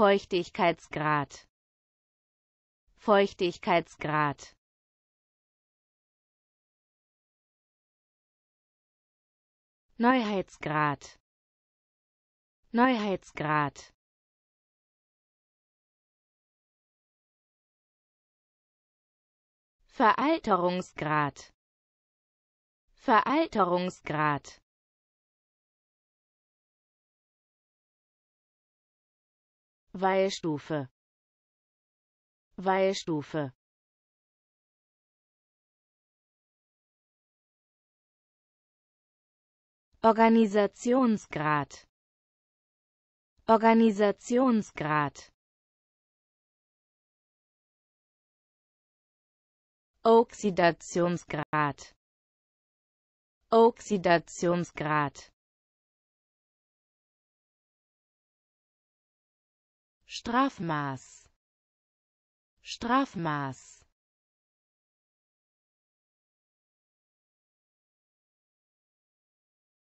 Feuchtigkeitsgrad Feuchtigkeitsgrad Neuheitsgrad Neuheitsgrad Veralterungsgrad Veralterungsgrad Weilstufe Weilstufe Organisationsgrad Organisationsgrad Oxidationsgrad Oxidationsgrad Strafmaß Strafmaß